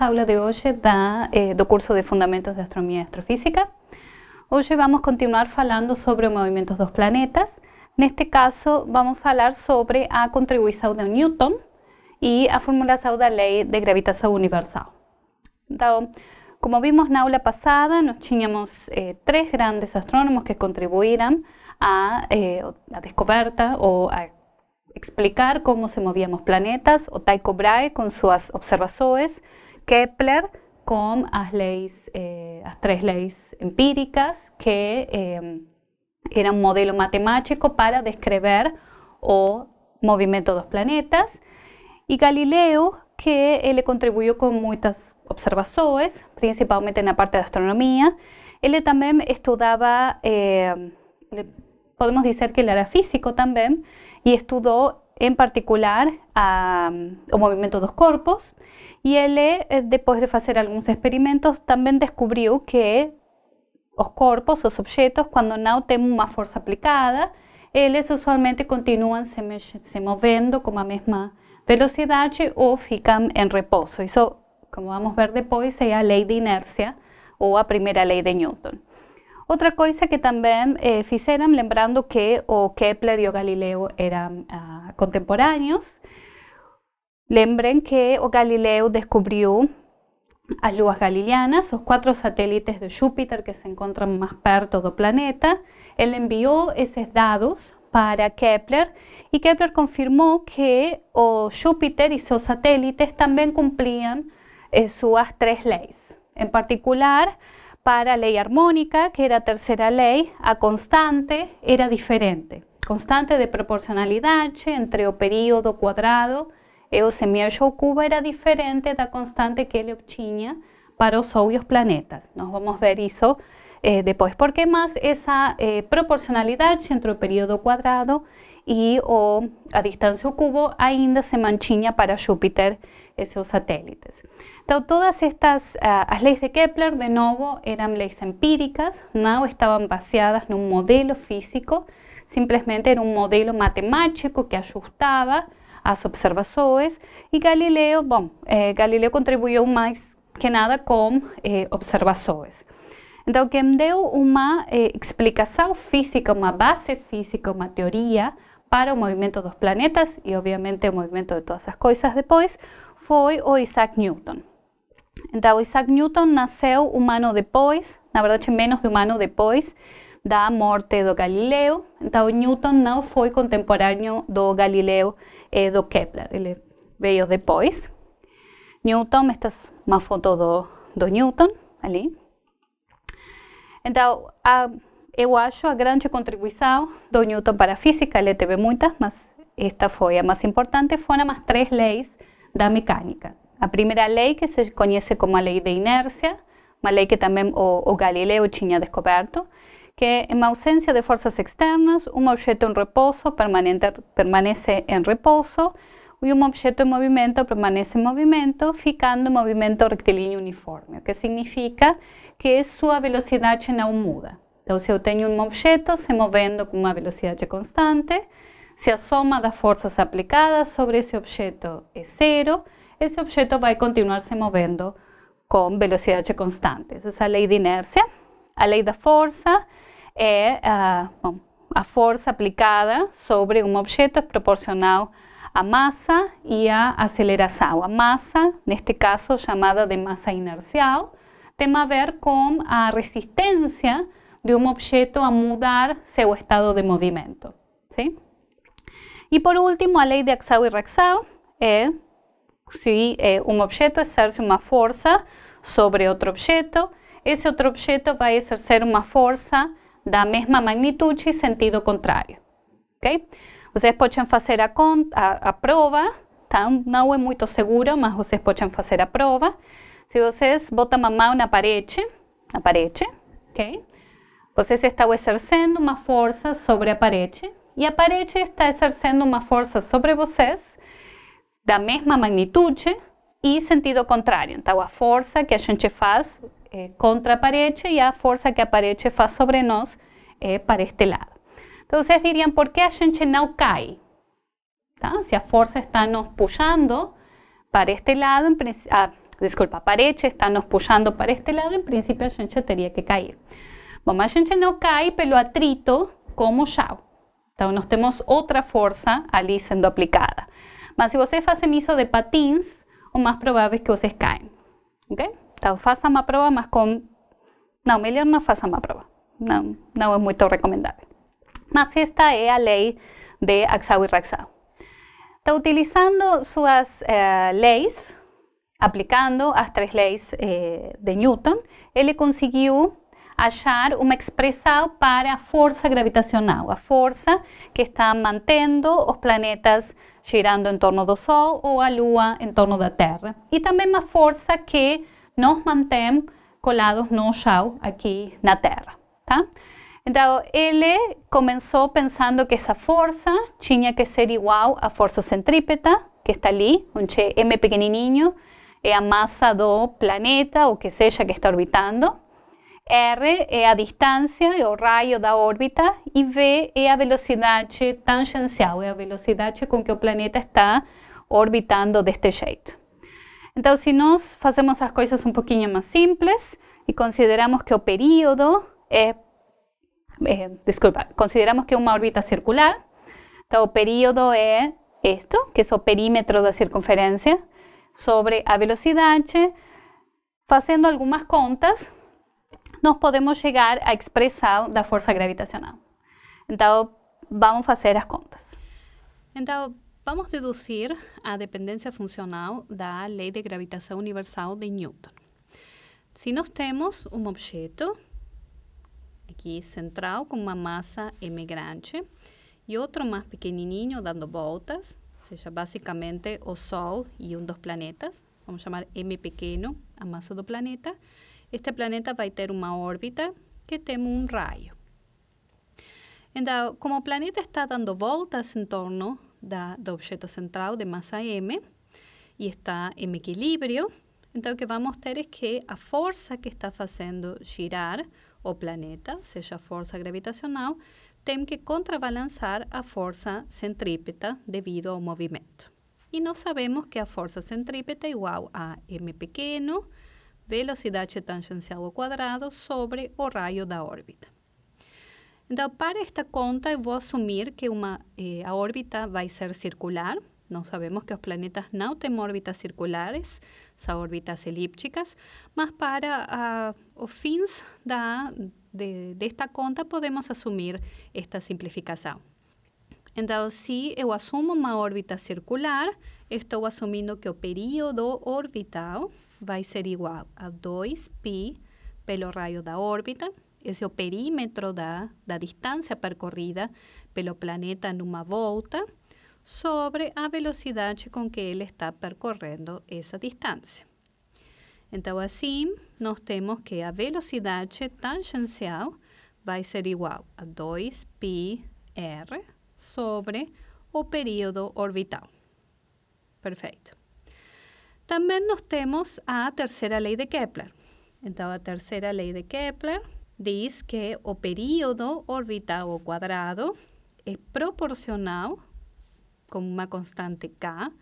aula de hoy da, eh, do curso de Fundamentos de Astronomía y Astrofísica. Hoy vamos a continuar hablando sobre movimientos de los planetas. en este caso, vamos a hablar sobre a contribución de Newton y a de la Ley de Gravitación universal. como vimos la aula pasada, nos teníamos eh, grandes astrónomos que contribuyeron a, la eh, descubierta o a explicar cómo se movían los planetas, o Tycho Brahe con sus observaciones, Kepler con las, eh, tres leyes empíricas, que eh, era un modelo matemático para describir o movimiento de los planetas, y Galileo, que eh, le contribuyó con muchas observaciones, principalmente en la parte de astronomía. Él también estudiaba, podemos decir que él era físico también, y estudió en particular a, movimento dos corpos e ele, eh, depois de fazer alguns experimentos, também descobriu que os corpos, os objetos, quando não tem uma força aplicada, eles usualmente continuam se, se movendo com a mesma velocidade ou ficam em repouso. Isso, como vamos ver depois, é a lei de inércia ou a primeira lei de Newton. Otra cosa que también hicieron, eh, lembrando que o Kepler y Galileo eran ah, contemporáneos, lembren que o Galileo descubrió las luas galileanas, los cuatro satélites de Júpiter que se encuentran más perto del planeta. Él envió esos datos para Kepler y Kepler confirmó que o Júpiter y sus satélites también cumplían eh, sus tres leyes. En particular, para ley armónica, que era tercera ley, a constante era diferente. Constante de proporcionalidad, entre o período cuadrado, e o semiário cubo era diferente la constante que ele obtinha para os obvios planetas. nos vamos a ver eso eh, después porque más esa eh, proporcionalidad entre o período cuadrado y e o, a distancia cubo ainda se manchiña para Júpiter esos satélites todas estas ah, leyes de Kepler, de nuevo, eran leyes empíricas, no estaban basadas en un modelo físico, simplemente era un modelo matemático que ajustaba a observaciones y Galileo, eh, Galileo eh, más que nada con eh, observaciones. quien quien deu una eh, explicación física, una base física, una teoría para el movimiento de los planetas y obviamente, el movimiento de todas las cosas después, fue o Isaac Newton. Então, Isaac Newton nasceu um ano depois, na verdade menos de um ano depois, da morte do Galileu. Então, Newton não foi contemporâneo do Galileu e do Kepler, ele veio depois. Newton, estas uma foto do, do Newton ali. Então, a, eu acho a grande contribuição do Newton para a física, ele teve muitas, mas esta foi a mais importante, foram as três leis da mecânica a primeira lei que se conhece como a lei de inércia, uma lei que também o, o Galileu tinha descoberto, que em ausência de forças externas, um objeto repouso permanente permanece em repouso e um objeto em movimento permanece em movimento, ficando em movimento rectilíneo uniforme, o que significa que sua velocidade não muda. se eu tenho um objeto se movendo com uma velocidade constante, se a soma das forças aplicadas sobre esse objeto é zero ese objeto vai continuar se moviendo com velocidade constante. Essa é ah, a lei de inércia. A lei da força é a, bom, a força aplicada sobre um objeto é proporcional à massa e à aceleração. A massa, neste caso chamada de massa inercial, tem a ver com a ah, resistência de um objeto a mudar seu estado de movimento. Sim? E por último, a lei de Axau e reação é se é um objeto exerce uma força sobre outro objeto, esse outro objeto vai exercer uma força da mesma magnitude e sentido contrário. Ok? Vocês podem fazer a, a, a prova, tá? não é muito seguro, mas vocês podem fazer a prova. Se vocês botam a mão na parede, na parede, ok? Vocês estão exercendo uma força sobre a parede e a parede está exercendo uma força sobre vocês da misma magnitud y sentido contrario entonces a fuerza que a gente faz eh, contra a y e a fuerza que a parede faz sobre nos eh, para este lado. entonces dirían por qué a gente não cai? a força está nos puxando para este lado, ah, disculpa, desculpa, está nos para este lado, en principio a gente teria que caer. Bueno, a não pelo atrito como ya entonces tenemos otra fuerza força ali sendo aplicada. Mas si você faz isso de patins, o más probable es que ustedes caem. Ok? Então, faça más prova, mas no, Não, melhor no faça más prova. no não é muito Mas esta es la ley de Axau y Raxau. Está utilizando sus eh, leyes, aplicando las tres leyes eh, de Newton, él consiguió... achar uma expressão para a força gravitacional, a força que está mantendo os planetas girando em torno do Sol ou a Lua em torno da Terra. E também uma força que nos mantém colados no chão aqui na Terra, tá? Então, ele começou pensando que essa força tinha que ser igual à força centrípeta, que está ali, onde M pequenininho é a massa do planeta, ou que seja, que está orbitando. R é a distância, é o raio da órbita, e V é a velocidade tangencial, é a velocidade com que o planeta está orbitando deste jeito. Então, se nós fazemos as coisas um pouquinho mais simples e consideramos que o período é, é desculpa, consideramos que é uma órbita circular, então o período é isto, que é o perímetro da circunferência, sobre a velocidade, fazendo algumas contas, nós podemos chegar à expressão da força gravitacional. Então, vamos fazer as contas. Então, vamos deduzir a dependência funcional da lei de gravitação universal de Newton. Se nós temos um objeto aqui central com uma massa m grande e outro mais pequenininho dando voltas, seja, basicamente o Sol e um dos planetas, vamos chamar m pequeno a massa do planeta, este planeta vai ter uma órbita que tem um raio. Então, como o planeta está dando voltas em torno da, do objeto central de massa m e está em equilíbrio, então o que vamos ter é que a força que está fazendo girar o planeta, ou seja, a força gravitacional, tem que contrabalançar a força centrípeta devido ao movimento. E nós sabemos que a força centrípeta é igual a m pequeno velocidad tangencial ao cuadrado sobre o raio da órbita. Então, para esta conta, voy a assumir que eh, órbita va a ser circular. No sabemos que os planetas não têm órbitas circulares, são órbitas elípticas, mas para ah, fines fins de, esta conta podemos assumir esta simplificação. Então, si eu asumo una órbita circular, estou assumindo que o período orbital vai ser igual a 2π pelo raio da órbita, esse é o perímetro da, da distância percorrida pelo planeta numa volta, sobre a velocidade com que ele está percorrendo essa distância. Então, assim, nós temos que a velocidade tangencial vai ser igual a 2πr sobre o período orbital. Perfeito. También nos temos a tercera ley de Kepler. Entonces, la tercera ley de Kepler dice que o período orbital o cuadrado es proporcional, con una constante k,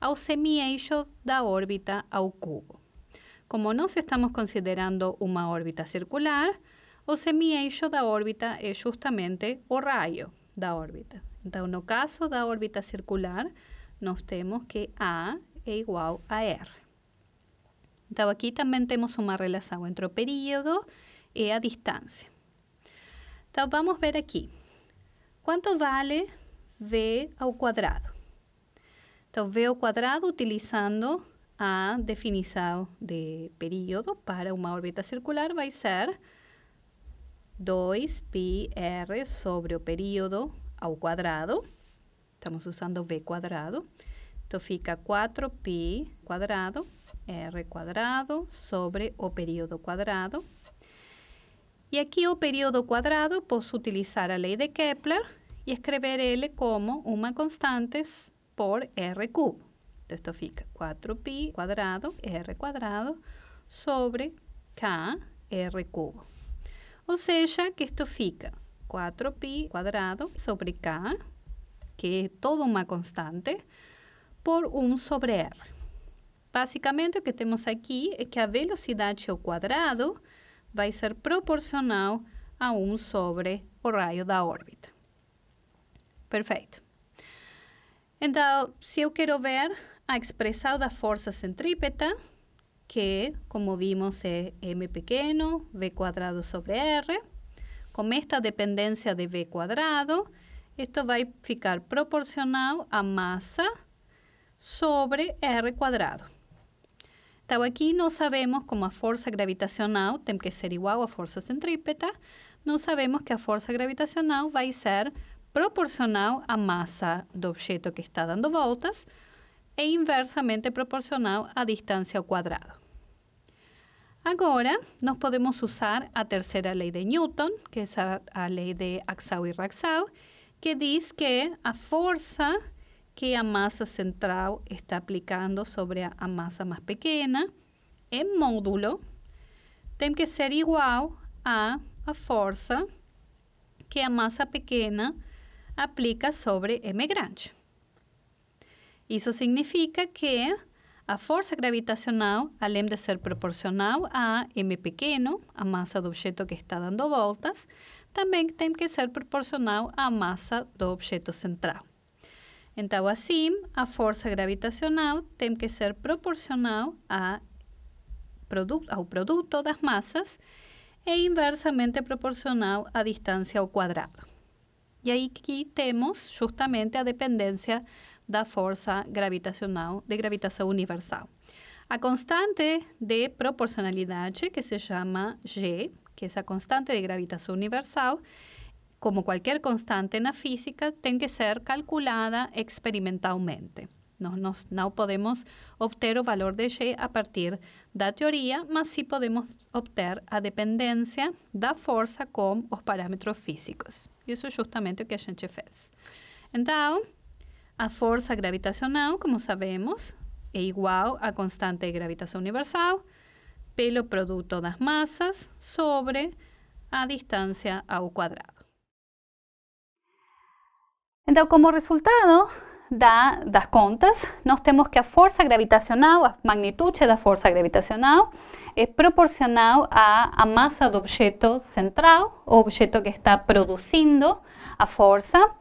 a semieixo da órbita ao cubo. Como nos estamos considerando una órbita circular, o semieixo da órbita es justamente o de da órbita. en el caso da órbita circular, nos temos que A igual a R. Então, aquí también tenemos uma relação entre o período e a distancia. Entonces vamos ver aquí, ¿cuánto vale V al cuadrado? Então, V ao quadrado utilizando a definição de período para una órbita circular va a ser 2πr sobre o período al cuadrado, Estamos usando V cuadrado, esto fica 4pi cuadrado, r cuadrado sobre o periodo cuadrado. Y aquí o periodo cuadrado, pues utilizar la ley de Kepler y escribir L como una constante por r cubo. Esto fica 4 pi cuadrado r cuadrado sobre k, r cubo. O sea que esto fica 4 pi cuadrado sobre k, que es toda una constante, por 1 sobre r. Basicamente, o que temos aqui é que a velocidade ao quadrado vai ser proporcional a 1 sobre o raio da órbita. Perfeito. Então, se eu quero ver a expressão da força centrípeta, que, como vimos, é m pequeno, v quadrado sobre r, com esta dependência de v quadrado, isto vai ficar proporcional à massa sobre r cuadrado. aquí no sabemos cómo a fuerza gravitacional, tem que ser igual a fuerza centrípeta, No sabemos que a fuerza gravitacional va a ser proporcional a masa do objeto que está dando vueltas e inversamente proporcional a distancia al cuadrado. Ahora nos podemos usar a tercera ley de Newton, que es la ley de Axau y Raxau, que dice que a fuerza... que a masa central está aplicando sobre a, massa mais pequena, em módulo, tem que ser igual à força que a massa pequena aplica sobre M grande. Isso significa que a força gravitacional, além de ser proporcional a m pequeno, a massa do objeto que está dando voltas, também tem que ser proporcional à massa do objeto central. Então, assim, a força gravitacional tem que ser proporcional produ ao produto das massas e inversamente proporcional à distância ao quadrado. E aí que temos justamente a dependência da força gravitacional, de gravitação universal. A constante de proporcionalidade, que se chama G, que é a constante de gravitação universal, como cualquier constante en la física, tiene que ser calculada experimentalmente. não podemos obter o valor de G a partir da teoria, mas sim podemos obter a dependência da força com os parâmetros físicos. Isso é justamente o que a gente fez. Então, a força gravitacional, como sabemos, é igual à constante de gravitação universal pelo produto das massas sobre a distância ao quadrado. Entonces, como resultado da, las contas, nós temos que a fuerza gravitacional, a de la fuerza gravitacional, es proporcional a la masa do objeto central, o objeto que está produciendo a fuerza,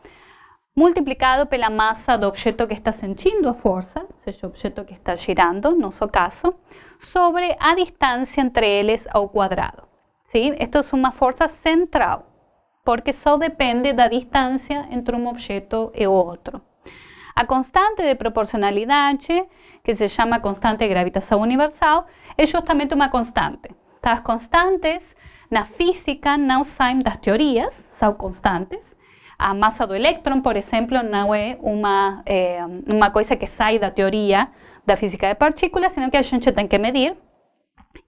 multiplicado pela masa de objeto que está sentindo a fuerza, o sea, objeto que está girando, no nuestro caso, sobre a distancia entre eles ao cuadrado. Sí, Esto una uma força central. porque só depende da distância entre um objeto e outro. A constante de proporcionalidade, que se chama constante de gravitação universal, é justamente uma constante. Tá? As constantes na física não saem das teorias, são constantes. A massa do elétron, por exemplo, não é uma, é, uma coisa que sai da teoria da física de partículas, sino que a gente tem que medir.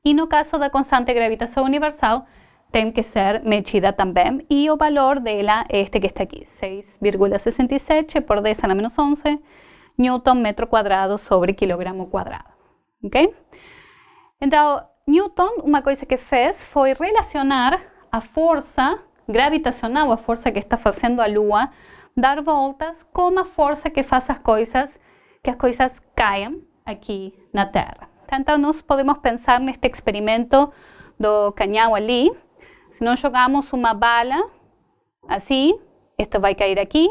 E no caso da constante de gravitação universal, tem que ser medida também e o valor dela é este que está aqui, 6,67 por 10 a la menos 11 newton metro quadrado sobre kilogramo quadrado, ok? Então, Newton, uma coisa que fez foi relacionar a força gravitacional, a força que está fazendo a Lua dar voltas, com a força que faz as coisas, que as coisas caem aqui na Terra. Então, nós podemos pensar neste experimento do canhão ali, se nós jogarmos uma bala assim, esta vai cair aqui.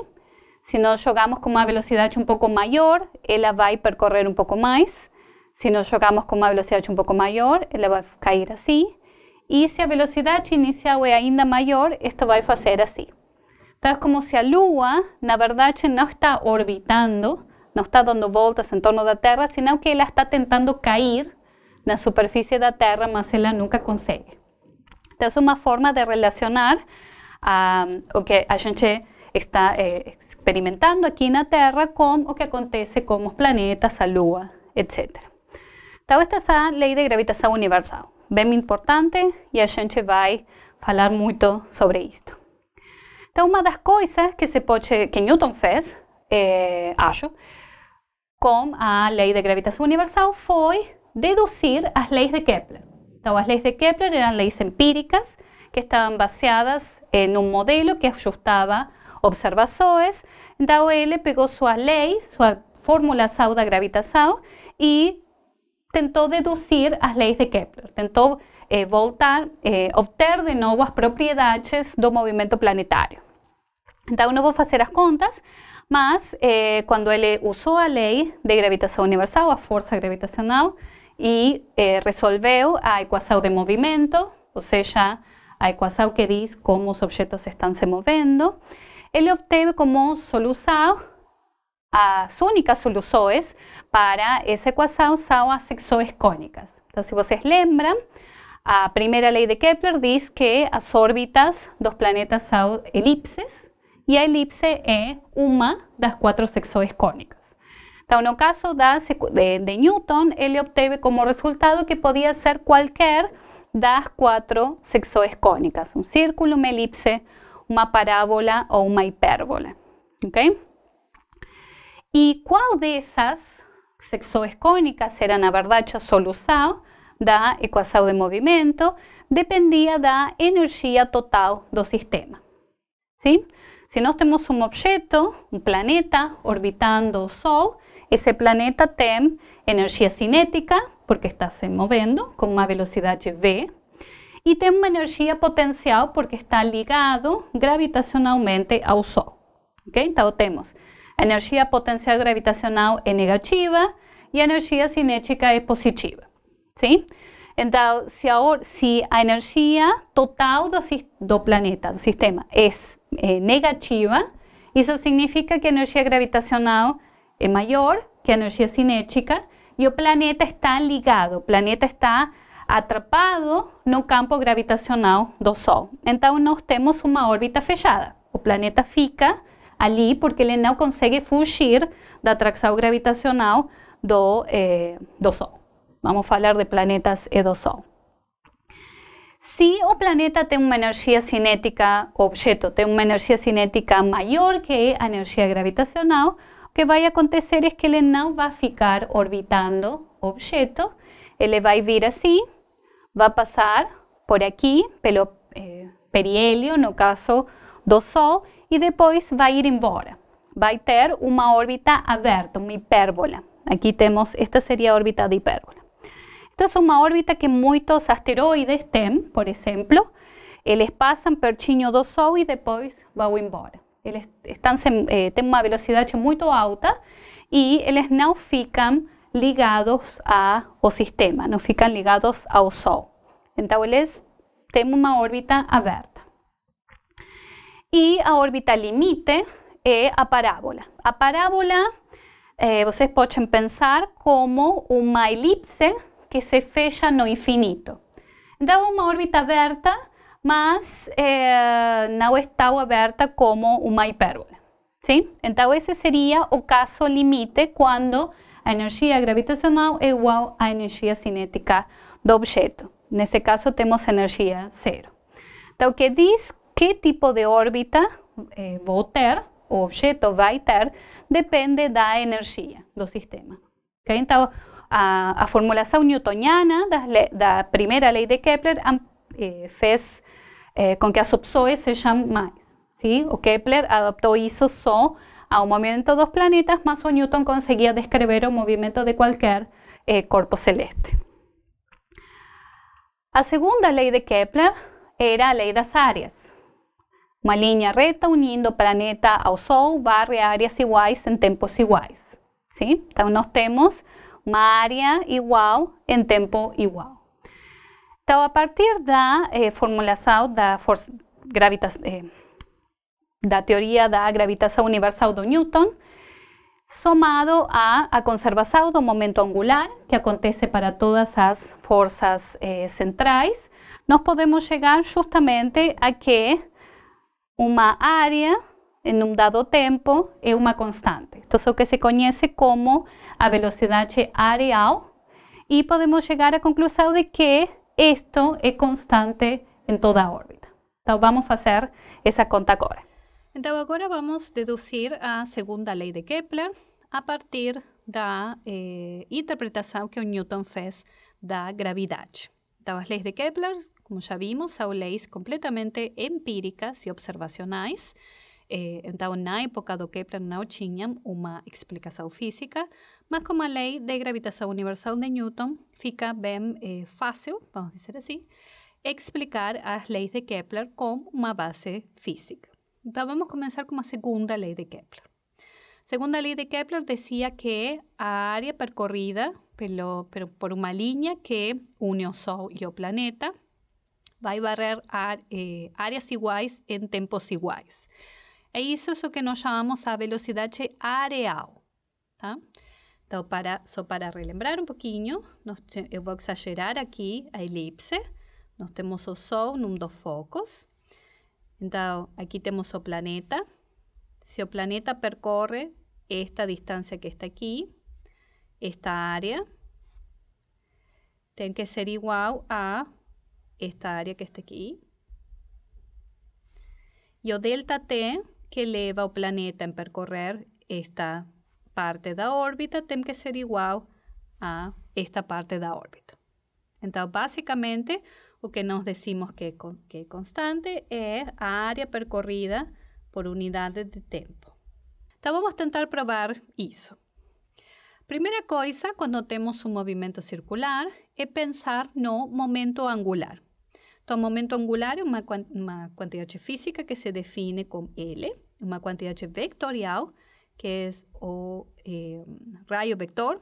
Se nós jogarmos com uma velocidade um pouco maior, ela vai percorrer um pouco mais. Se nós jogarmos com uma velocidade um pouco maior, ela vai cair assim. E se a velocidade inicial é ainda maior, isto vai fazer assim. Então, é como se a Lua, na verdade, não está orbitando, não está dando voltas em torno da Terra, senão que ela está tentando cair na superfície da Terra, mas ela nunca consegue. Então, essa é uma forma de relacionar um, o que a gente está é, experimentando aqui na Terra com o que acontece com os planetas, a Lua, etc. Então, esta é a lei de gravitação universal, bem importante, e a gente vai falar muito sobre isto. Então, uma das coisas que, se pode, que Newton fez, é, eh, acho, com a lei de gravitação universal foi deduzir as leis de Kepler. Las leyes de Kepler eran leyes empíricas que estaban basadas en un modelo que ajustaba observaciones entonces él pegó su ley, su fórmula sauda da y y deducir las leyes de Kepler, intentó eh, voltar, eh, obter de nuevo las propiedades del movimiento planetario entonces va a hacer contas, mas eh, cuando él usó la ley ley de gravitación universal, la fuerza gravitacional, y eh, resolveu a de movimiento, o sea, a ecuación que dice cómo los objetos están se moviendo, Él obtuvo como solución, las únicas soluciones para son las sexoes cónicas. Entonces, si ustedes se vocês la a primera ley de Kepler dice que las órbitas dos planetas son elipses y a elipse una e uma las cuatro sexoes cónicas. En no caso de, Newton, él obtuvo como resultado que podía ser de das cuatro sexoes cónicas. Un círculo, una elipse, una parábola o una hipérbola, ok? cuál de esas sexoes cónicas era, la verdad solución da ecuación de Dependía de da energía total del sistema, Si Si tenemos un objeto, un planeta, orbitando o Sol, ese planeta TEM, energía cinética, porque está se moviendo con una velocidad v, y tem una energía potencial porque está ligado gravitacionalmente al Sol. Okay? tenemos, energía energía potencial gravitacional es negativa y energía cinética es positiva. Entonces, si si ahora si la energía total do, planeta, del sistema, es eh, negativa, eso significa que la energía gravitacional mayor, que energía cinética, y el planeta está ligado, el planeta está atrapado en no campo gravitacional do Sol. entonces nós tenemos una órbita fechada. O planeta fica allí porque ele não consegue fugir da atracción gravitacional do, eh, Sol. Vamos hablar de planetas e do Sol. si o planeta tiene una energía cinética, objeto tiene una energía cinética mayor que la energía gravitacional, que vai acontecer é que ele não vai ficar orbitando o objeto, ele vai vir assim, vai passar por aqui, pelo eh, periélio, no caso do Sol, e depois vai ir embora. Vai ter uma órbita aberta, uma hipérbola. Aqui temos, esta seria a órbita de hipérbola. Esta é uma órbita que muitos asteroides têm, por exemplo. Eles passam pertinho do Sol e depois vão embora. Eles estão, eh, têm uma velocidade muito alta e eles não ficam ligados ao sistema, não ficam ligados ao Sol. Então, eles têm uma órbita aberta. E a órbita limite é a parábola. A parábola, eh, vocês podem pensar como uma elipse que se fecha no infinito. Então, uma órbita aberta mas eh, não estava aberta como uma hipérbole. Sim? Então, esse seria o caso limite quando a energia gravitacional é igual à energia cinética do objeto. Nesse caso, temos energia zero. Então, que diz que tipo de órbita eh, vou ter, o objeto vai ter, depende da energia do sistema. Okay? Então, a, a formulação newtoniana da, da primeira lei de Kepler eh, fez Eh, con que a se sejam mais. ¿sí? O Kepler adoptó hizo SO a un movimiento de dos planetas, más o Newton conseguía describir el movimiento de cualquier eh, cuerpo celeste. La segunda ley de Kepler era ley de las áreas. Una línea recta uniendo planeta a Sol barre áreas iguales en tiempos iguales, ¿sí? Entonces tenemos temos área igual en tiempo igual. Então, a partir da eh, formulação da gravita eh, da teoria da gravitação universal do Newton, somado a, a conservação do momento angular, que acontece para todas as forças eh, centrais, nós podemos chegar justamente a que uma área em um dado tempo é uma constante. Então, é o que se conhece como a velocidade areal e podemos chegar à conclusão de que Esto es constante en toda órbita. Entonces, vamos hacer esa conta ahora. Entonces, ahora vamos a deducir la segunda ley de Kepler a partir de la eh, interpretación que Newton fez da la gravedad. las leyes de Kepler, como ya vimos, son leyes completamente empíricas y observacionales. Eh, en la época do Kepler no tinham una explicación física, mas como la ley de gravitación universal de Newton fica bien eh, fácil, vamos a decir así explicar las leyes de Kepler con una base física. entonces vamos comenzar con la segunda ley de Kepler. Segunda ley de Kepler decía que a área percorrida por una línea que une o Sol y e o planeta va a barrer eh, áreas iguales en tempos iguales. É isso o que nós chamamos a velocidade areal, tá? Então, para, só para relembrar um pouquinho, nós, eu vou exagerar aqui a elipse. Nós temos o Sol num dos focos. Então, aqui temos o planeta. Se o planeta percorre esta distância que está aqui, esta área, tem que ser igual a esta área que está aqui. E o delta T que lleva o planeta en percorrer esta parte da órbita tem que ser igual a esta parte da órbita. Entonces, básicamente, o que nos decimos que, es constante es a área percorrida por unidades de tempo. Então, vamos tentar probar eso. Primera cosa, cuando temos un movimiento circular, es pensar no momento angular el momento angular es una cantidad física que se define con L, una cantidad vectorial, que es o eh, vector,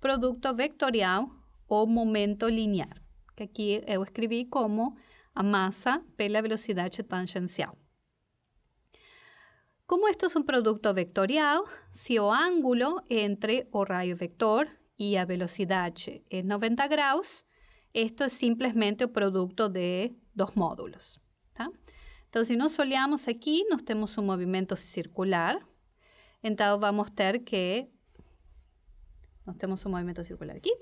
producto vectorial o momento linear, que aquí eu escrevi como a por pela velocidad tangencial. Como esto es un producto vectorial, si o ángulo entre o rayo vector y a velocidad es 90 grados, Esto es simplemente producto de dos módulos. ¿tá? Entonces, si nos soleamos aquí, nos tenemos un movimiento circular. Entonces, vamos a tener que... Nos tenemos un movimiento circular aquí.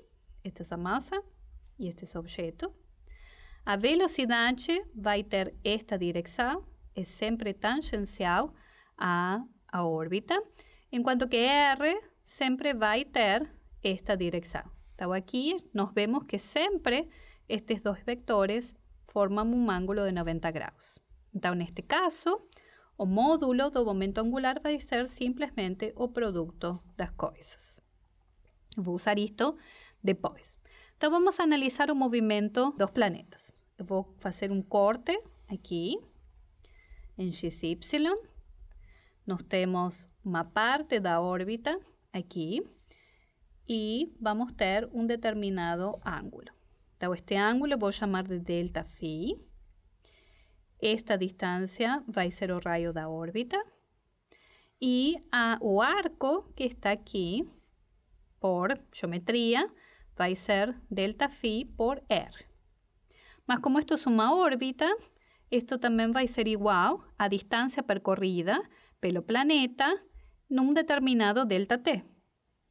Esta es la masa y este es el objeto. A velocidade vai ter esta direção, é sempre tangencial a à órbita, enquanto que R sempre vai ter esta direção. estaba aquí nos vemos que siempre estos dos vectores forman un ángulo de 90 grados en este caso, o módulo de momento angular va a ser simplemente o las cosas. Voy a usar esto depois. Entonces vamos el movimiento de dos planetas. Voy a hacer un corte aquí en XY. nos tenemos una parte la órbita aquí y vamos a tener un determinado ángulo. Este ángulo voy a llamar de delta phi. Esta distancia va a ser el rayo de órbita. Y a, arco que está aquí, por geometría, va a ser delta phi por r. Más como esto es una órbita, esto también va a ser igual a distancia percorrida pelo planeta en un determinado delta t.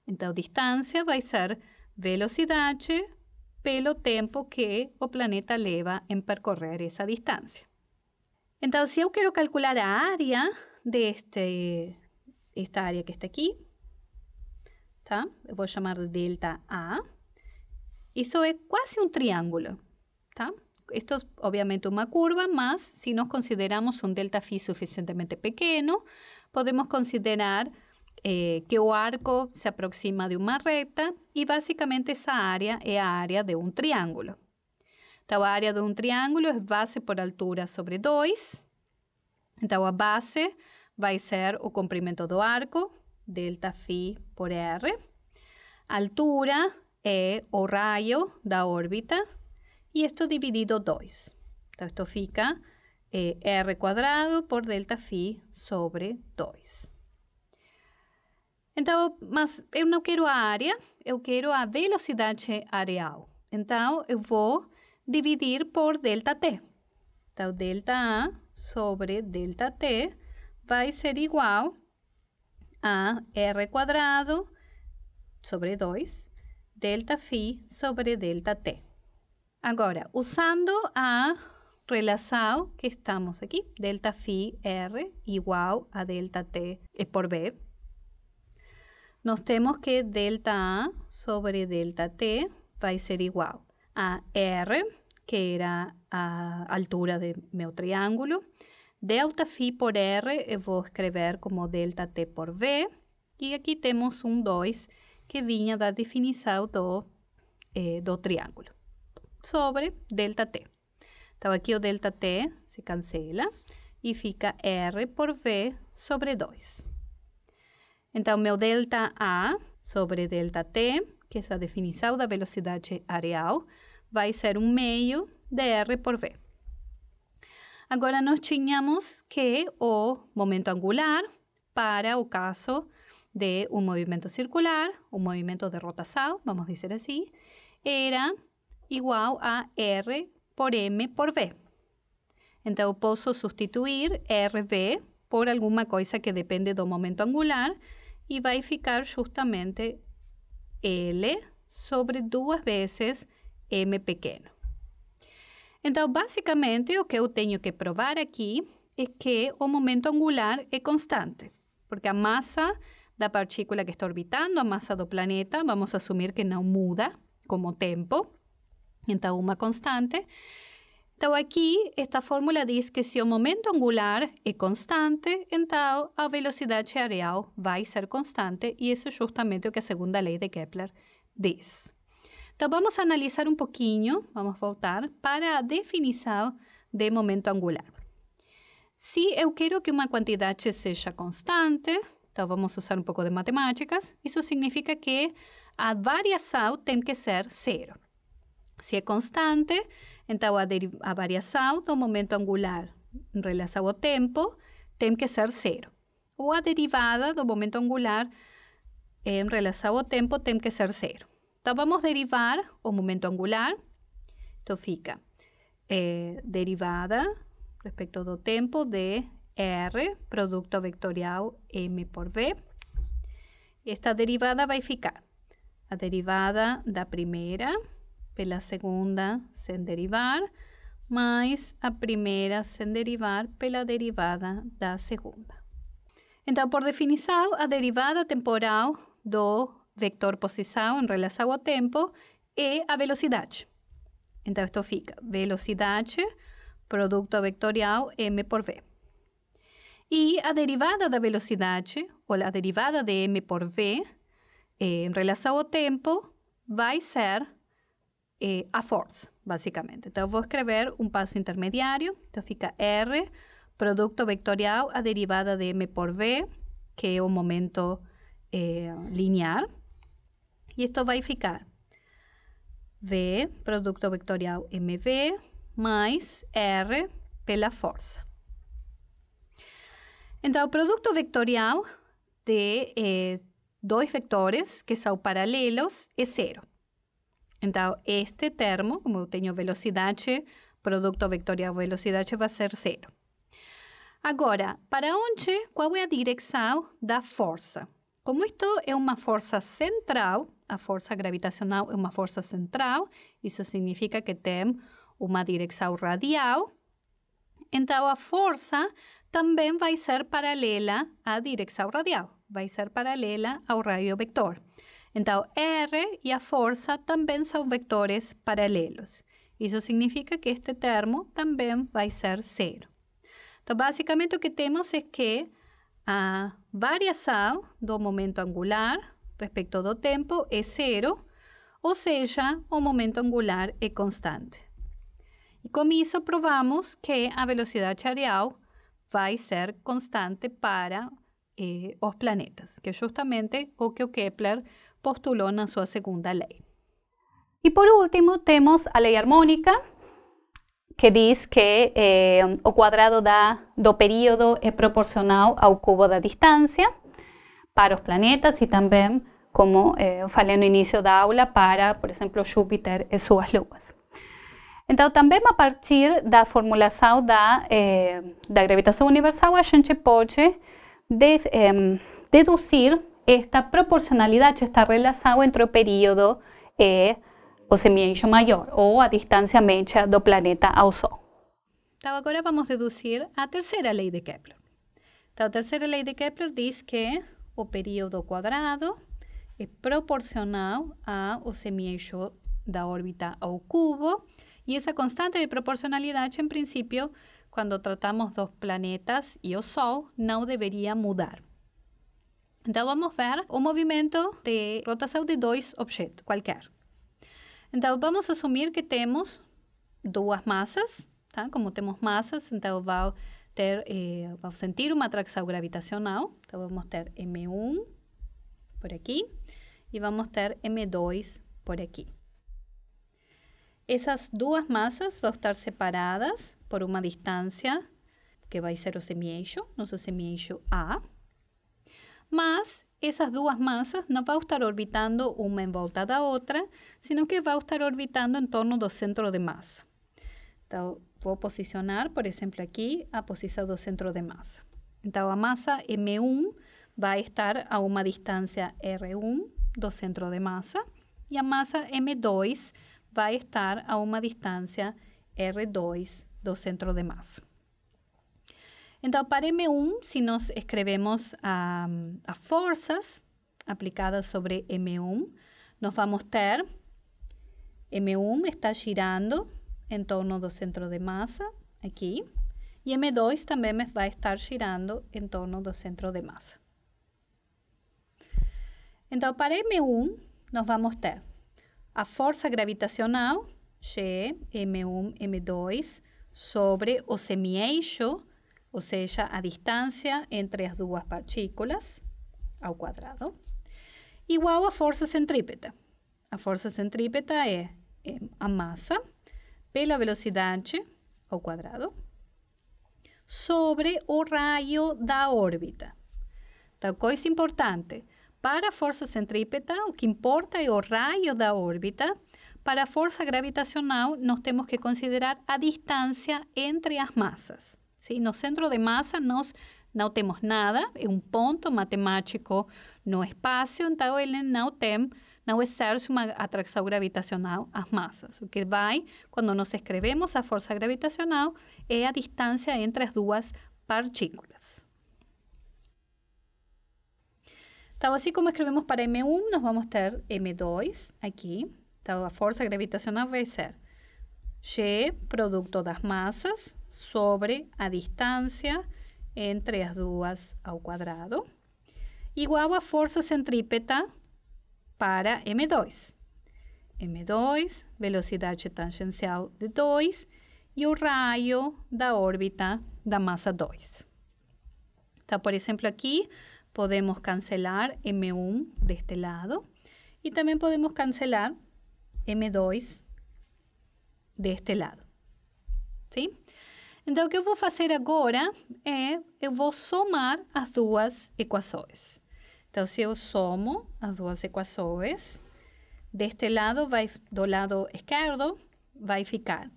Entonces, distancia va a ser velocidad h pelo tiempo que o planeta leva en percorrer esa distancia. Entonces, si yo quiero calcular a área este esta área que está aquí, voy voy vou chamar delta A. eso es casi un triángulo. Esto es obviamente una curva, más si nos consideramos un delta phi suficientemente pequeño, podemos considerar Eh, que o arco se aproxima de uma reta e basicamente essa área é a área de um triângulo. Então, a área de um triângulo é base por altura sobre 2. Então, a base vai ser o comprimento do arco, delta phi por R. Altura é o raio da órbita e isto é dividido 2. Então, isto fica eh, R quadrado por delta phi sobre 2. Então, mas eu não quero a área, eu quero a velocidade areal. Então, eu vou dividir por delta t. Então, delta A sobre delta t vai ser igual a r quadrado sobre 2, delta φ sobre delta t. Agora, usando a relação que estamos aqui, delta φ r igual a delta t é por b, nós temos que delta A sobre delta T vai ser igual a R, que era a altura do meu triângulo, delta φ por R eu vou escrever como delta T por V, e aqui temos um 2 que vinha da definição do, eh, do triângulo, sobre delta T. Então aqui o delta T se cancela e fica R por V sobre 2. Entonces, meu delta A sobre delta T, que es a definição da velocidade areal, a ser medio de R por v. Ahora, nos tínhamos que o momento angular para o caso de un movimiento circular, un movimiento de rotación, vamos a decir así, era igual a R por M por V. Então, posso substituir RV por alguna coisa que depende do momento angular, y va a ficar justamente L sobre dos veces M pequeño. Entonces básicamente lo que yo tengo que probar aquí es que el momento angular es constante, porque la masa de la partícula que está orbitando, la masa del planeta, vamos a asumir que no muda como tempo, entonces una constante. Então, aqui, esta fórmula diz que se o momento angular é constante, então a velocidade areal vai ser constante, e isso é justamente o que a segunda lei de Kepler diz. Então, vamos analisar um pouquinho, vamos voltar, para a definição de momento angular. Se eu quero que uma quantidade seja constante, então vamos usar um pouco de matemáticas, isso significa que a variação tem que ser zero. Se é constante, então, a, a variação do momento angular em relação ao tempo tem que ser zero. Ou a derivada do momento angular em relação ao tempo tem que ser zero. Então, vamos derivar o momento angular. Então, fica é, derivada respecto do tempo de R, produto vectorial M por V. Esta derivada vai ficar a derivada da primeira pela segunda sem derivar, mais a primeira sem derivar pela derivada da segunda. Então, por definição, a derivada temporal do vector posição em relação ao tempo é a velocidade. Então, isto fica velocidade, produto vectorial m por v. E a derivada da velocidade, ou a derivada de m por v, em eh, relação ao tempo, vai ser eh, a force, basicamente. Então, eu vou escrever um passo intermediário, então fica R, produto vectorial, a derivada de M por V, que é o momento eh, linear. E isto vai ficar V, produto vectorial MV, mais R pela força. Então, o produto vectorial de eh, dois vectores que são paralelos é zero. Então, este termo, como eu tenho velocidade, produto vectorial velocidade vai ser zero. Agora, para onde, qual é a direção da força? Como isto é uma força central, a força gravitacional é uma força central, isso significa que tem uma direção radial, então a força também vai ser paralela à direção radial, vai ser paralela ao raio vector. Então, R e a força também são vectores paralelos. Isso significa que este termo também vai ser zero. Então, basicamente, o que temos é que a variação do momento angular respecto do tempo é zero, ou seja, o momento angular é constante. E com isso provamos que a velocidade areal vai ser constante para eh, os planetas, que é justamente o que o Kepler postulou na sua segunda lei. E por último, temos a lei harmônica, que diz que eh, o quadrado da, do período é proporcional ao cubo da distância para os planetas e também, como eh, eu falei no início da aula, para, por exemplo, Júpiter e suas luas. Então, também a partir da formulação da, eh, da gravitação universal, a gente pode de, eh, deduzir esta proporcionalidad está relacionada entre o período e o semieixo maior, ou a distância média do planeta ao Sol. Então, agora vamos deduzir a terceira lei de Kepler. Então, a terceira lei de Kepler diz que o período quadrado é proporcional ao semieixo da órbita ao cubo, e essa constante de proporcionalidade, em princípio, quando tratamos dos planetas e o Sol, não deveria mudar. Então, vamos ver o movimento de rotação de dois objetos, qualquer. Então, vamos assumir que temos duas massas, tá? Como temos massas, então, vai ter, eh, vamos sentir uma atração gravitacional. Então, vamos ter M1 por aqui e vamos ter M2 por aqui. Essas duas massas vão estar separadas por uma distância que vai ser o semi-eixo, nosso semi-eixo A. más esas dos masas no va a estar orbitando una envoltada a otra, sino que va a estar orbitando en torno dos centro de masa. Entonces, voy a posicionar, por ejemplo, aquí a posición dos centro de masa. Entonces, la masa M1 va a estar a una distancia R1 del centro de masa y la masa M2 va a estar a una distancia R2 del centro de masa. Então, para M1, se nós escrevemos a, a forças aplicadas sobre M1, nós vamos ter M1 está girando em torno do centro de massa, aqui, e M2 também vai estar girando em torno do centro de massa. Então, para M1, nós vamos ter a força gravitacional, G, M1, M2, sobre o semi-eixo ou seja, a distância entre as duas partículas ao quadrado, igual à força centrípeta. A força centrípeta é, é a massa pela velocidade ao quadrado sobre o raio da órbita. Então, coisa importante. Para a força centrípeta, o que importa é o raio da órbita. Para a força gravitacional, nós temos que considerar a distância entre as massas. ¿sí? No centro de masa no tenemos nada, es un punto matemático no espacio espacio, entonces no tem, exerce una atracción gravitacional las masas. O que va cuando nos escribimos a fuerza gravitacional, es a distancia entre las dos partículas. Así así como escribimos para M1, nos vamos a tener M2 aquí. Entonces la fuerza gravitacional a ser G, de las masas, sobre a distância entre as duas ao quadrado, igual a força centrípeta para M2. M2, velocidade tangencial de 2 e o raio da órbita da massa 2. Então, por exemplo, aqui podemos cancelar M1 deste lado e também podemos cancelar M2 deste lado. Sim? Então, o que eu vou fazer agora é, eu vou somar as duas equações. Então, se eu somo as duas equações, deste lado, vai, do lado esquerdo, vai ficar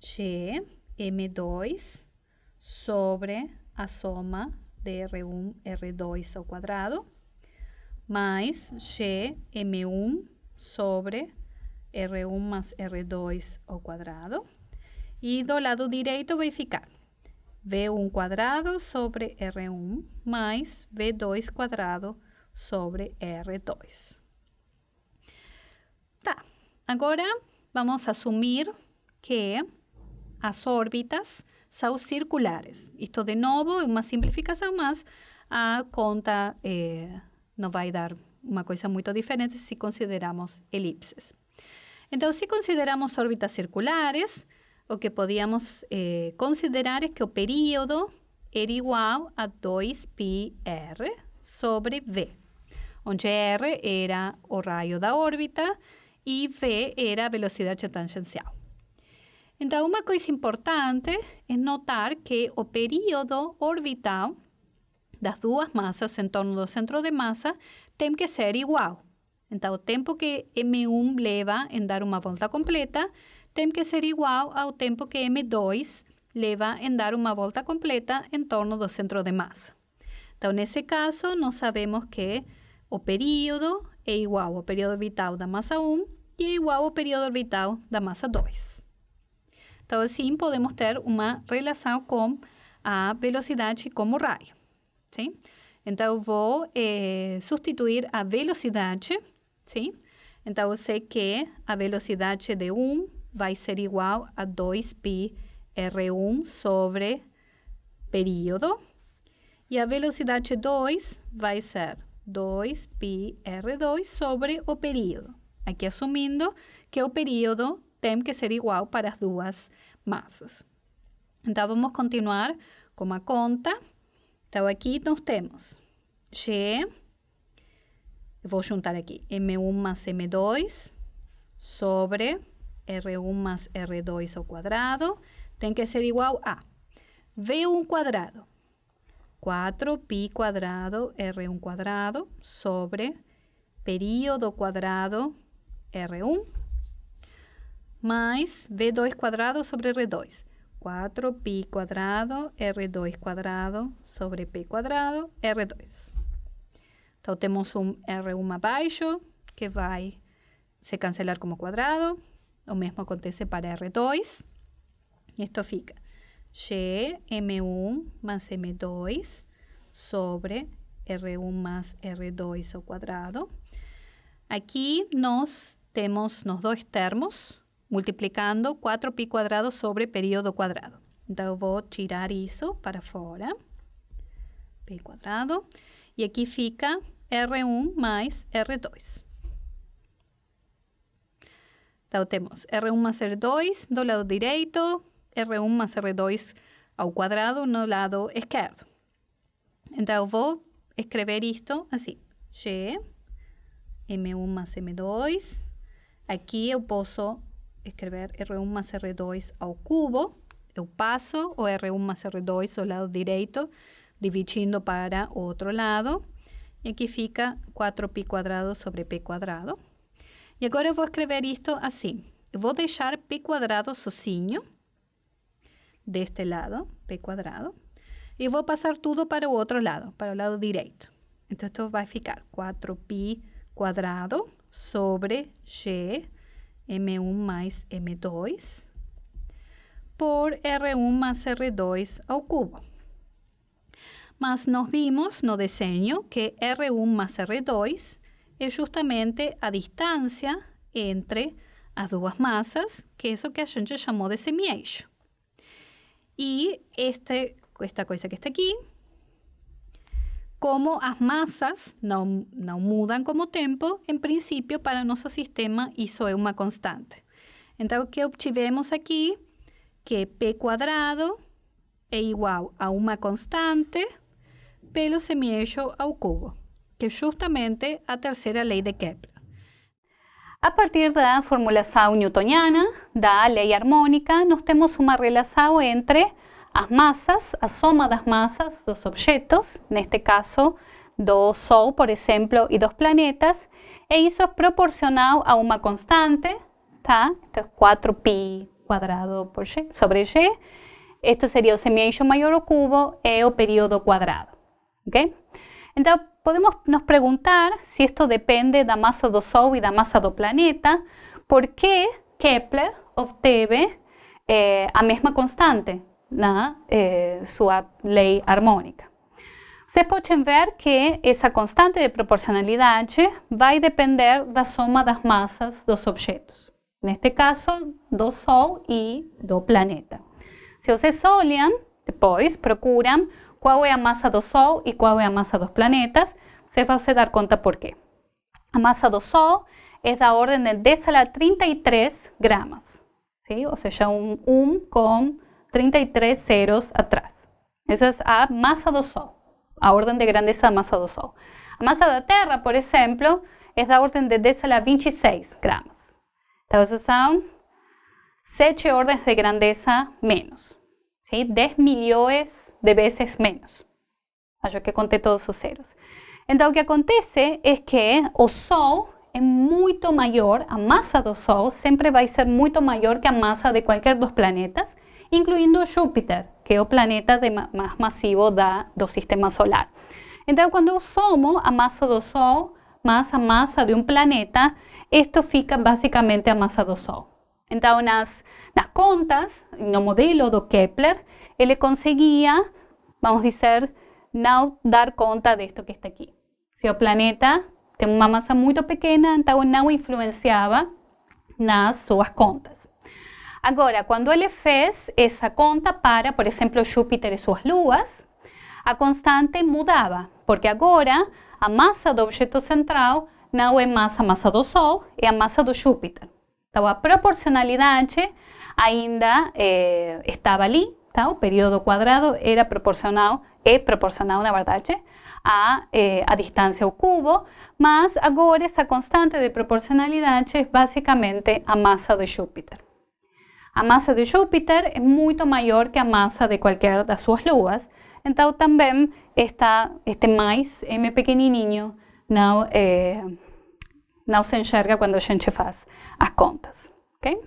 gm2 sobre a soma de r1, r2 ao quadrado, mais gm1 sobre r1 mais r2 ao quadrado, Y do lado direito a ficar V1 cuadrado sobre R1 mais V2 cuadrado sobre R2. Ahora vamos a asumir que as órbitas são circulares. Esto de nuevo é uma simplificação, más. a conta eh, nos va a dar una cosa muy diferente si consideramos elipses. Entonces, si consideramos órbitas circulares, o que podíamos eh, considerar es que el período era igual a 2πr sobre V, donde R era o rayo da órbita y V era velocidad velocidad tangencial. Entonces, una cosa importante es notar que el período orbital las dos masas en torno al centro de masa tiene que ser igual. Entonces, el tiempo que M1 leva en dar una vuelta completa tem que ser igual ao tempo que M2 leva em dar uma volta completa em torno do centro de massa. Então, nesse caso, nós sabemos que o período é igual ao período orbital da massa 1 e é igual ao período orbital da massa 2. Então, assim, podemos ter uma relação com a velocidade como raio. Sim? Então, vou eh, substituir a velocidade. Sim? Então, eu sei que a velocidade de 1 vai ser igual a 2π R1 sobre período. E a velocidade 2 vai ser 2π R2 sobre o período. Aqui assumindo que o período tem que ser igual para as duas massas. Então, vamos continuar com a conta. Então, aqui nós temos G, vou juntar aqui, M1 mais M2 sobre R1 más R2 al cuadrado Tiene que ser igual a V1 cuadrado 4pi cuadrado R1 cuadrado sobre periodo cuadrado R1 Más V2 cuadrado sobre R2. 4pi cuadrado R2 cuadrado sobre P cuadrado R2. Entonces tenemos un R1 abaixo, que va se cancelar como cuadrado. O mesmo acontece para R2. Isto fica G, M1 mais M2 sobre R1 mais R2 ao quadrado. Aqui nós temos nos dois termos multiplicando 4π quadrado sobre período quadrado. Então, eu vou tirar isso para fora. π quadrado. E aqui fica R1 mais R2. Então, temos R1 mais R2 do lado direito, R1 mais R2 ao quadrado no lado esquerdo. Então, eu vou escrever isto assim. G, M1 mais M2. Aqui eu posso escrever R1 mais R2 ao cubo. Eu passo o R1 mais R2 do lado direito, dividindo para o outro lado. E aqui fica 4π sobre p quadrado. E agora eu vou escrever isto assim. Eu vou deixar P quadrado sozinho, deste lado, P quadrado, e vou passar tudo para o outro lado, para o lado direito. Então, isto vai ficar 4 pi quadrado sobre G, M1 mais M2, por R1 mais R2 ao cubo. Mas nós vimos no desenho que R1 mais R2 é justamente a distância entre as duas massas, que é isso que a gente chamou de semi-eixo. E este, esta coisa que está aqui, como as massas não, não mudam como tempo, em princípio, para nosso sistema, isso é uma constante. Então, o que obtivemos aqui? Que P é igual a uma constante pelo semi-eixo ao cubo. que justamente a Tercera Ley de Kepler. A partir de fórmula sau newtoniana, da Ley Armónica, nos tenemos una relación entre las masas, a las masas masas, dos objetos, en este caso dos Sol, por ejemplo, y dos planetas, e eso es proporcional a una constante, tá? es 4 pi cuadrado por sobre y. Este sería el semi mayor o cubo e o periodo cuadrado. ok? Entonces podemos nos preguntar si esto depende da masa do Sol y da masa do planeta, por qué Kepler obteve eh, eh a mesma constante na eh, sua lei harmônica. Vocês podem ver que essa constante de proporcionalidade vai depender da soma das massas dos objetos. Neste caso, do Sol e do planeta. Se vocês olham, depois procuram ¿Cuál es a masa del Sol y es la a masa dos planetas, Se va a dar cuenta por qué. A masa del Sol es la orden de 10 a la 33 gramas, ¿sí? sea, un 1 con 33 ceros atrás. Esa es a masa dos Sol, a orden de grandeza la masa del Sol. masa de la Terra, por ejemplo, es la orden de 10 a la 26 gramas. Entonces son 7 órdenes de grandeza menos. ¿sí? 10 millones de vezes menos. Acho que contei todos os zeros. Então, o que acontece é que o Sol é muito maior, a massa do Sol sempre vai ser muito maior que a massa de qualquer dos planetas, incluindo Júpiter, que é o planeta mais massivo da, do sistema solar. Então, quando eu somo a massa do Sol mais a massa de um planeta, isto fica basicamente a massa do Sol. Então, nas, nas contas, no modelo do Kepler, ele conseguia vamos a decir, no dar cuenta de esto que está aquí. Si el planeta tiene una masa muy pequeña, entonces no influenciaba nas suas contas. Agora, quando ele fez essa conta para, por exemplo, Júpiter e suas luas, a constante mudava, porque agora a massa do objeto central não é massa a massa do Sol, e a massa do Júpiter. Então, a proporcionalidade ainda eh, estava ali, tá? o período quadrado era proporcional, é proporcional, na verdade, a, eh, a, distância ao cubo, mas agora essa constante de proporcionalidade é basicamente a massa de Júpiter. A massa de Júpiter é muito maior que a massa de qualquer das suas luas, então também está este mais M pequenininho não, eh, não se enxerga quando a gente faz as contas. Okay?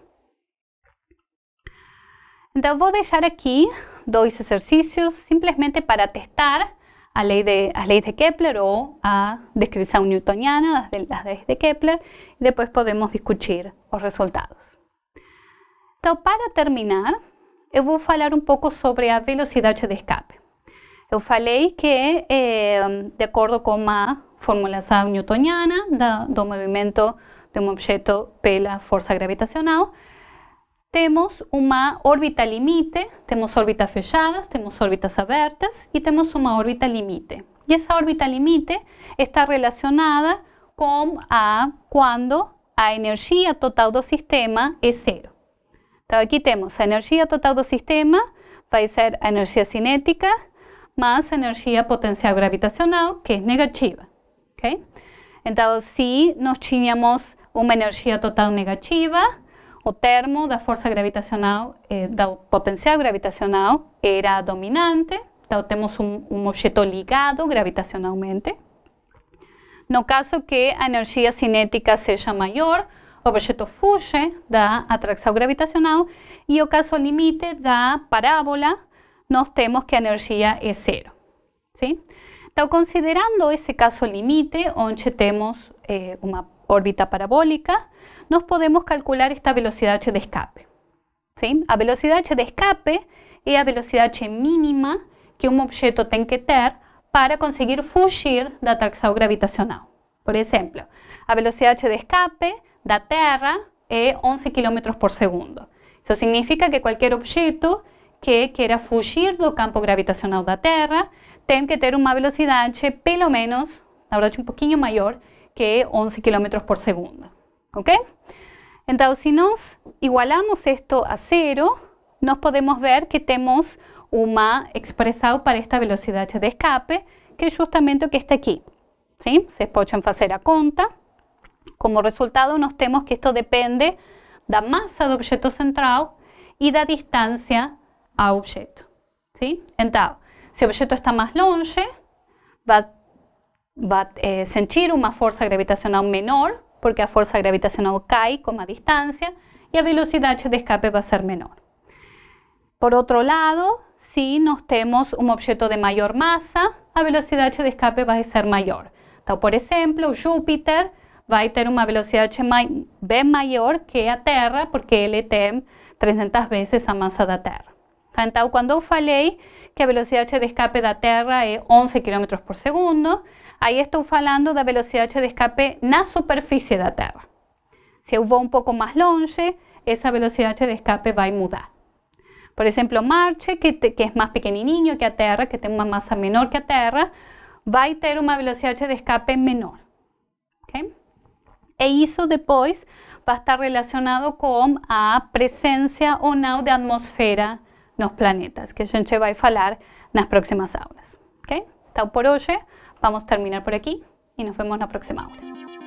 a dejar aquí dos exercícios simplesmente para testar a ley de, leis de Kepler o a descrição newtoniana de, las leis de Kepler y depois podemos discutir los resultados. Entonces, para terminar, voy a falar un um poco sobre a velocidade de escape. Eu falei que, eh, de acuerdo con a formulación newtoniana da, do movimento de un um objeto pela fuerza gravitacional, tenemos una órbita límite, tenemos órbitas fechadas, tenemos órbitas abiertas y tenemos una órbita límite. Y esa órbita límite está relacionada con a cuando la energía total del sistema es cero. Entonces aquí tenemos energía total del sistema, va a ser la energía cinética, más energía potencial gravitacional, que es negativa. Okay? si si nos una una total negativa, o termo da fuerza gravitacional, eh, potencial gravitacional era dominante, Tenemos un un objeto ligado gravitacionalmente. No caso que la energía cinética sea mayor el objeto fuge da atracción gravitacional y el caso límite da parábola, Nos temos que la energía es cero Sim? considerando ese caso límite donde tenemos eh, una órbita parabólica, nos podemos calcular esta velocidad de escape. ¿sí? A velocidad de escape es a velocidad mínima que un objeto tiene que tener para conseguir fugir da atração gravitacional. Por exemplo, a velocidade de escape da Terra é 11 km por segundo. Isso significa que qualquer objeto que queira fugir do campo gravitacional da Terra tem que ter uma velocidade pelo menos, na verdade um pouquinho maior, que 11 km por segundo. Ok? Entonces si nos igualamos esto a cero, nos podemos ver que tenemos una expresado para esta velocidad de escape, que es justamente que está aquí. se se en hacer a conta. Como resultado, nos temos que esto depende de la masa del objeto central y de la distancia al objeto. Sí, si Si objeto está más longe, va a eh, sentir una fuerza gravitacional menor, porque a fuerza gravitacional cae como a distancia y a velocidad de escape va a ser menor. Por otro lado, si nos tenemos un objeto de mayor masa, a velocidad de escape va a ser mayor. por ejemplo Júpiter va a tener una velocidad bem mayor que a Terra, porque él tiene 300 la masa de la Terra. cuando cuando eu falei que a velocidad de escape de la Tierra es 11 km por segundo, estoy hablando falando la velocidad de escape na superficie de Tierra si eu vou un poco más longe, esa velocidad de escape va a mudar. Por ejemplo, Marte, que, que é mais pequenininho que a Tierra que tiene una masa menor que a va a tener una velocidad de escape menor. Okay? E después depois a estar relacionado con la presencia o no de atmósfera en los planetas, que a hablar en las próximas aulas. Okay? Então, por hoje, Vamos a terminar por aquí y nos vemos la próxima hora.